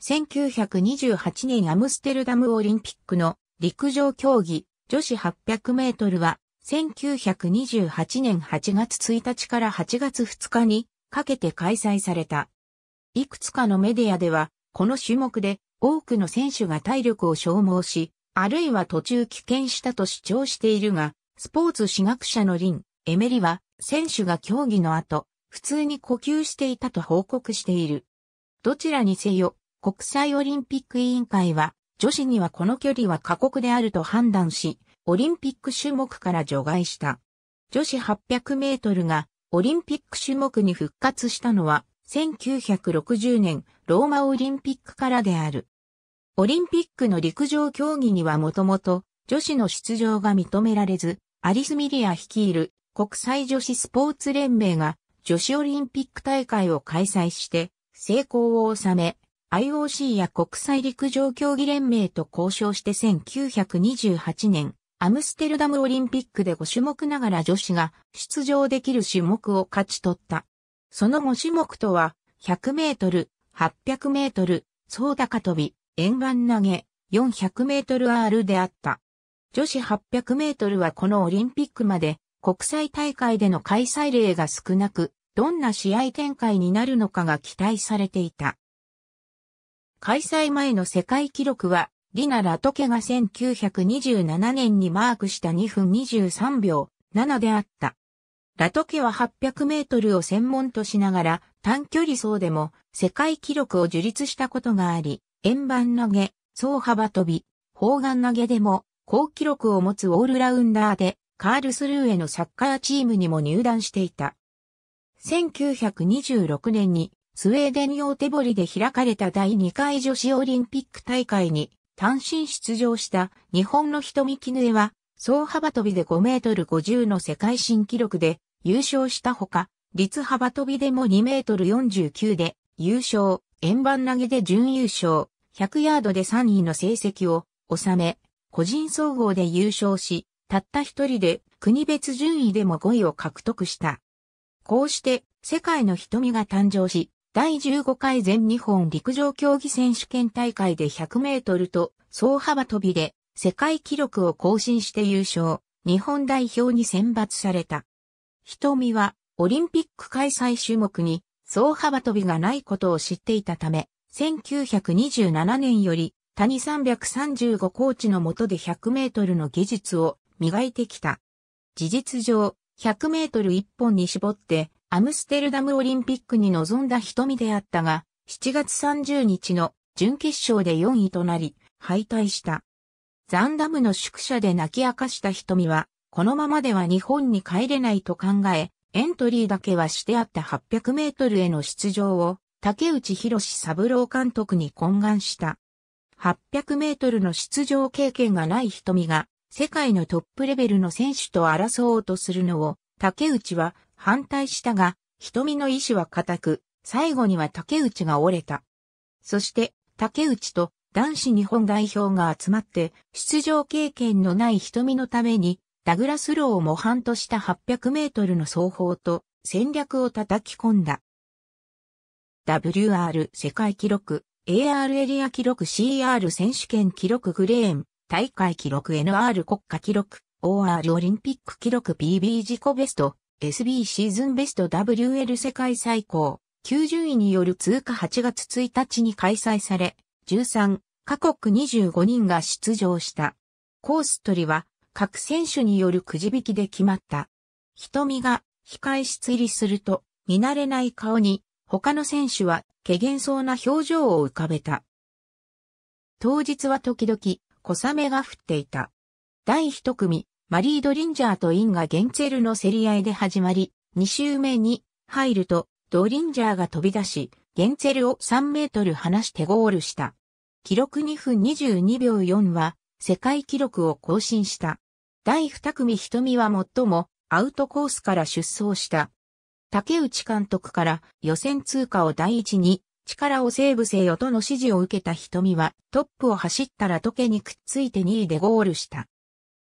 1928年アムステルダムオリンピックの陸上競技女子800メートルは1928年8月1日から8月2日にかけて開催された。いくつかのメディアではこの種目で多くの選手が体力を消耗し、あるいは途中棄権したと主張しているが、スポーツ史学者のリン、エメリは選手が競技の後、普通に呼吸していたと報告している。どちらにせよ、国際オリンピック委員会は、女子にはこの距離は過酷であると判断し、オリンピック種目から除外した。女子800メートルがオリンピック種目に復活したのは1960年ローマオリンピックからである。オリンピックの陸上競技にはもともと女子の出場が認められず、アリス・ミリア率いる国際女子スポーツ連盟が女子オリンピック大会を開催して成功を収め、IOC や国際陸上競技連盟と交渉して1928年、アムステルダムオリンピックで5種目ながら女子が出場できる種目を勝ち取った。その5種目とは、100メートル、800メートル、総高跳び、円盤投げ、400メートル R であった。女子800メートルはこのオリンピックまで国際大会での開催例が少なく、どんな試合展開になるのかが期待されていた。開催前の世界記録は、リナ・ラトケが1927年にマークした2分23秒7であった。ラトケは800メートルを専門としながら短距離走でも世界記録を樹立したことがあり、円盤投げ、走幅跳び、砲丸投げでも高記録を持つオールラウンダーでカールスルーへのサッカーチームにも入団していた。1926年にスウェーデン用手堀で開かれた第2回女子オリンピック大会に単身出場した日本の瞳絹江は、総幅跳びで5メートル50の世界新記録で優勝したほか、立幅跳びでも2メートル49で優勝、円盤投げで準優勝、100ヤードで3位の成績を収め、個人総合で優勝し、たった一人で国別順位でも5位を獲得した。こうして世界の瞳が誕生し、第15回全日本陸上競技選手権大会で100メートルと総幅跳びで世界記録を更新して優勝、日本代表に選抜された。瞳はオリンピック開催種目に総幅跳びがないことを知っていたため、1927年より谷335コーチの下で100メートルの技術を磨いてきた。事実上、100メートル1本に絞ってアムステルダムオリンピックに臨んだ瞳であったが、7月30日の準決勝で4位となり、敗退した。ザンダムの宿舎で泣き明かした瞳は、このままでは日本に帰れないと考え、エントリーだけはしてあった800メートルへの出場を、竹内博三郎監督に懇願した。800メートルの出場経験がない瞳が、世界のトップレベルの選手と争おうとするのを、竹内は反対したが、瞳の意志は固く、最後には竹内が折れた。そして、竹内と男子日本代表が集まって、出場経験のない瞳のために、ダグラスローを模範とした800メートルの走法と戦略を叩き込んだ。WR 世界記録、AR エリア記録 CR 選手権記録グレーン、大会記録 NR 国家記録、OR オリンピック記録 PB 自己ベスト、SB シーズンベスト WL 世界最高、90位による通過8月1日に開催され、13、カ国25人が出場した。コース取りは、各選手によるくじ引きで決まった。瞳が、控え室入りすると、見慣れない顔に、他の選手は、けげんそうな表情を浮かべた。当日は時々、小雨が降っていた。第一組、マリー・ドリンジャーとインがゲンツェルの競り合いで始まり、2周目に入ると、ドリンジャーが飛び出し、ゲンツェルを3メートル離してゴールした。記録2分22秒4は、世界記録を更新した。第2組瞳は最もアウトコースから出走した。竹内監督から予選通過を第一に力をセーブせよとの指示を受けた瞳はトップを走ったら時計にくっついて2位でゴールした。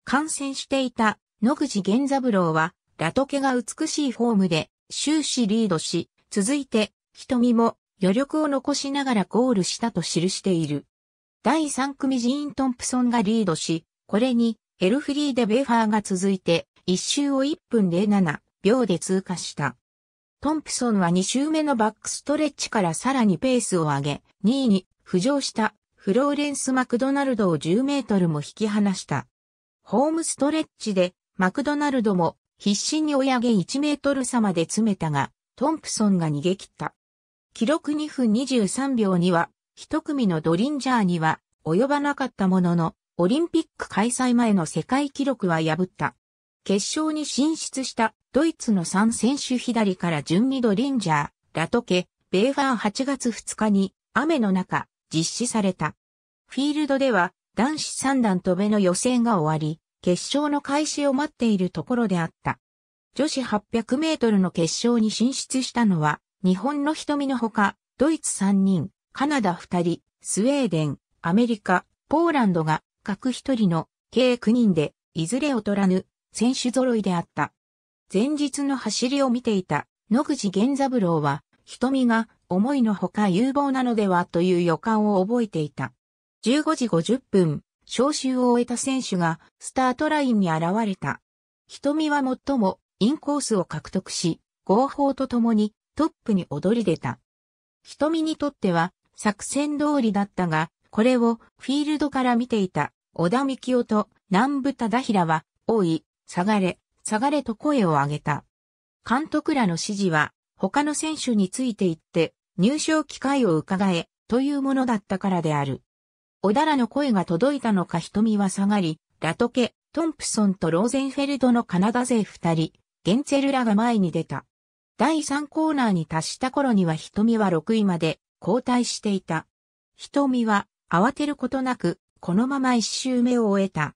感染していた野口源三郎は、ラトケが美しいフォームで終始リードし、続いて、瞳も余力を残しながらゴールしたと記している。第3組ジーン・トンプソンがリードし、これにエルフリーデ・ベーファーが続いて、1周を1分07秒で通過した。トンプソンは2周目のバックストレッチからさらにペースを上げ、2位に浮上したフローレンス・マクドナルドを10メートルも引き離した。ホームストレッチで、マクドナルドも必死に追い上げ1メートル差まで詰めたが、トンプソンが逃げ切った。記録2分23秒には、一組のドリンジャーには及ばなかったものの、オリンピック開催前の世界記録は破った。決勝に進出したドイツの3選手左から順にドリンジャー、ラトケ、ベーファー8月2日に雨の中実施された。フィールドでは男子3段飛べの予選が終わり、決勝の開始を待っているところであった。女子800メートルの決勝に進出したのは、日本の瞳のほか、ドイツ3人、カナダ2人、スウェーデン、アメリカ、ポーランドが、各1人の計9人で、いずれ劣らぬ選手揃いであった。前日の走りを見ていた野口源三郎は、瞳が思いのほか有望なのではという予感を覚えていた。15時50分、招集を終えた選手がスタートラインに現れた。瞳は最もインコースを獲得し、合法と共にトップに躍り出た。瞳にとっては作戦通りだったが、これをフィールドから見ていた小田幹夫と南部忠平は、おい、下がれ、下がれと声を上げた。監督らの指示は他の選手について行って入賞機会を伺えというものだったからである。小だらの声が届いたのか瞳は下がり、ラトケ、トンプソンとローゼンフェルドのカナダ勢二人、ゲンツェルらが前に出た。第三コーナーに達した頃には瞳は6位まで交代していた。瞳は慌てることなく、このまま一周目を終えた。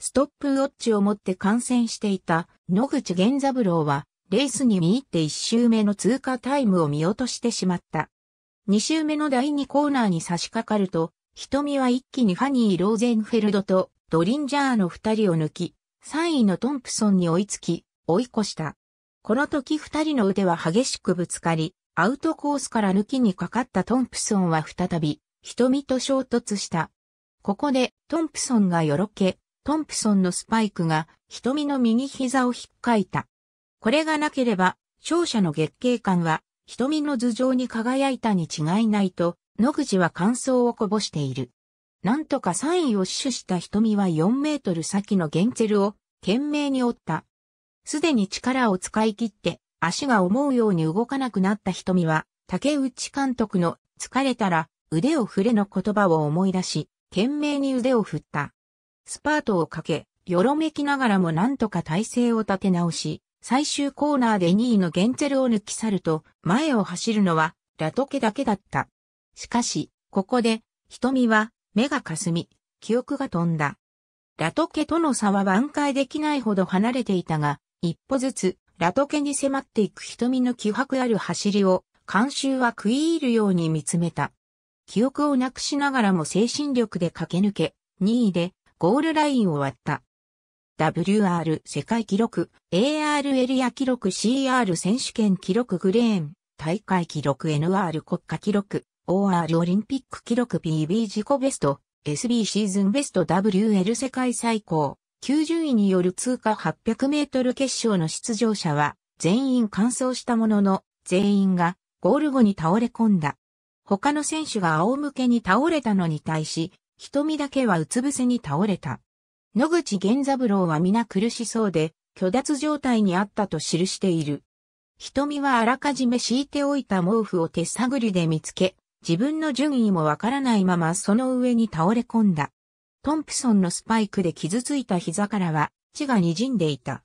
ストップウォッチを持って観戦していた野口源三郎は、レースに見入って一周目の通過タイムを見落としてしまった。二周目の第二コーナーに差し掛かると、瞳は一気にファニー・ローゼンフェルドとドリンジャーの二人を抜き、3位のトンプソンに追いつき、追い越した。この時二人の腕は激しくぶつかり、アウトコースから抜きにかかったトンプソンは再び、瞳と衝突した。ここで、トンプソンがよろけ、トンプソンのスパイクが、瞳の右膝を引っかいた。これがなければ、勝者の月経感は、瞳の頭上に輝いたに違いないと、野口は感想をこぼしている。なんとか3位を死守した瞳は4メートル先のゲンツェルを懸命に追った。すでに力を使い切って足が思うように動かなくなった瞳は竹内監督の疲れたら腕を振れの言葉を思い出し、懸命に腕を振った。スパートをかけ、よろめきながらもなんとか体勢を立て直し、最終コーナーで2位のゲンツェルを抜き去ると、前を走るのはラトケだけだった。しかし、ここで、瞳は、目がかすみ、記憶が飛んだ。ラトケとの差は挽回できないほど離れていたが、一歩ずつ、ラトケに迫っていく瞳の気迫ある走りを、監修は食い入るように見つめた。記憶をなくしながらも精神力で駆け抜け、2位でゴールラインを割った。WR 世界記録、AR エリア記録、CR 選手権記録、グレーン、大会記録、NR 国家記録、OR オリンピック記録 PB 自己ベスト、SB シーズンベスト WL 世界最高、90位による通過800メートル決勝の出場者は、全員完走したものの、全員がゴール後に倒れ込んだ。他の選手が仰向けに倒れたのに対し、瞳だけはうつ伏せに倒れた。野口源三郎は皆苦しそうで、虚脱状態にあったと記している。瞳はあらかじめ敷いておいた毛布を手探りで見つけ、自分の順位もわからないままその上に倒れ込んだ。トンプソンのスパイクで傷ついた膝からは血が滲んでいた。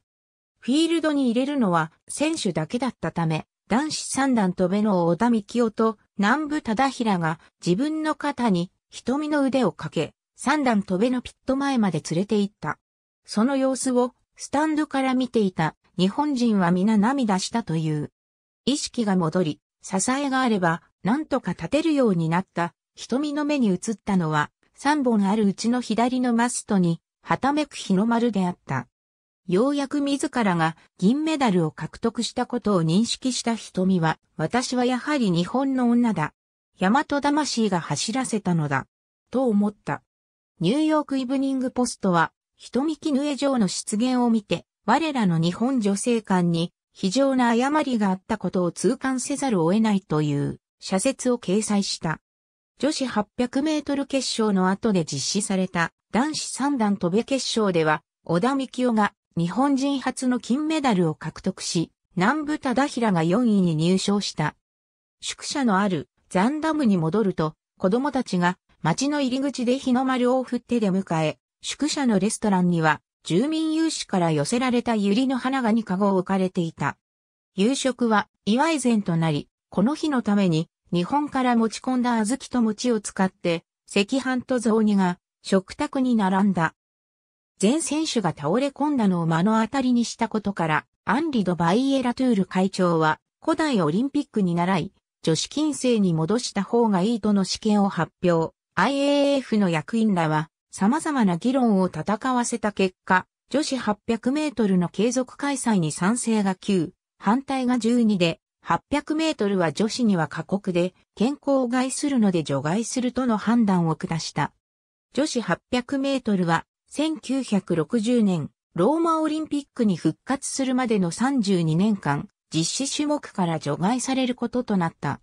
フィールドに入れるのは選手だけだったため、男子三段飛べの小田幹夫と南部忠平が自分の肩に瞳の腕をかけ、三段飛べのピット前まで連れて行った。その様子をスタンドから見ていた日本人は皆涙したという。意識が戻り、支えがあればなんとか立てるようになった瞳の目に映ったのは三本あるうちの左のマストにはためく日の丸であった。ようやく自らが銀メダルを獲得したことを認識した瞳は、私はやはり日本の女だ。大和魂が走らせたのだ。と思った。ニューヨークイブニングポストは、瞳絹江城の出現を見て、我らの日本女性間に非常な誤りがあったことを痛感せざるを得ないという。社説を掲載した。女子800メートル決勝の後で実施された男子三段飛べ決勝では、小田幹夫が日本人初の金メダルを獲得し、南部忠平が4位に入賞した。宿舎のあるザンダムに戻ると、子供たちが町の入り口で日の丸を振って出迎え、宿舎のレストランには住民有志から寄せられた百合の花が2カゴ置かれていた。夕食は祝い膳となり、この日のために、日本から持ち込んだ小豆と餅を使って、赤飯と雑煮が食卓に並んだ。全選手が倒れ込んだのを目の当たりにしたことから、アンリド・バイエラトゥール会長は、古代オリンピックに習い、女子近世に戻した方がいいとの試験を発表。IAF の役員らは、様々な議論を戦わせた結果、女子800メートルの継続開催に賛成が9、反対が12で、800メートルは女子には過酷で、健康を害するので除外するとの判断を下した。女子800メートルは、1960年、ローマオリンピックに復活するまでの32年間、実施種目から除外されることとなった。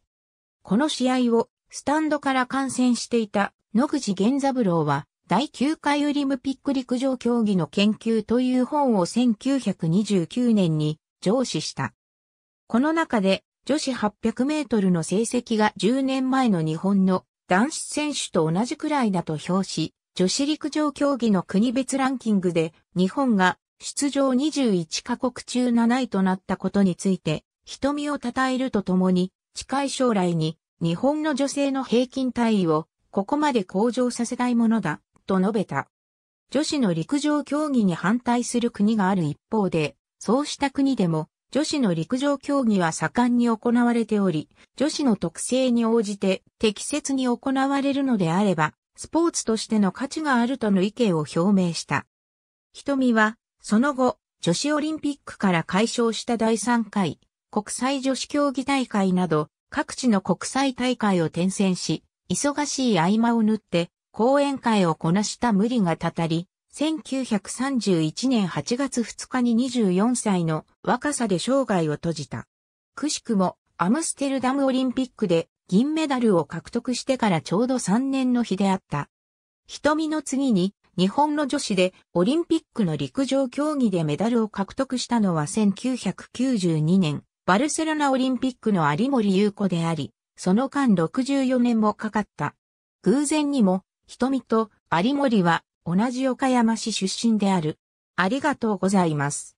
この試合を、スタンドから観戦していた、野口源三郎は、第9回オリムピック陸上競技の研究という本を1929年に上司した。この中で女子800メートルの成績が10年前の日本の男子選手と同じくらいだと評し、女子陸上競技の国別ランキングで日本が出場21カ国中7位となったことについて、瞳を称えるとともに、近い将来に日本の女性の平均体位をここまで向上させたいものだ、と述べた。女子の陸上競技に反対する国がある一方で、そうした国でも女子の陸上競技は盛んに行われており、女子の特性に応じて適切に行われるのであれば、スポーツとしての価値があるとの意見を表明した。瞳は、その後、女子オリンピックから解消した第3回、国際女子競技大会など、各地の国際大会を転戦し、忙しい合間を縫って、講演会をこなした無理がたたり、1931年8月2日に24歳の若さで生涯を閉じた。くしくもアムステルダムオリンピックで銀メダルを獲得してからちょうど3年の日であった。瞳の次に日本の女子でオリンピックの陸上競技でメダルを獲得したのは1992年バルセロナオリンピックの有森優子であり、その間64年もかかった。偶然にも、瞳と有森は同じ岡山市出身である。ありがとうございます。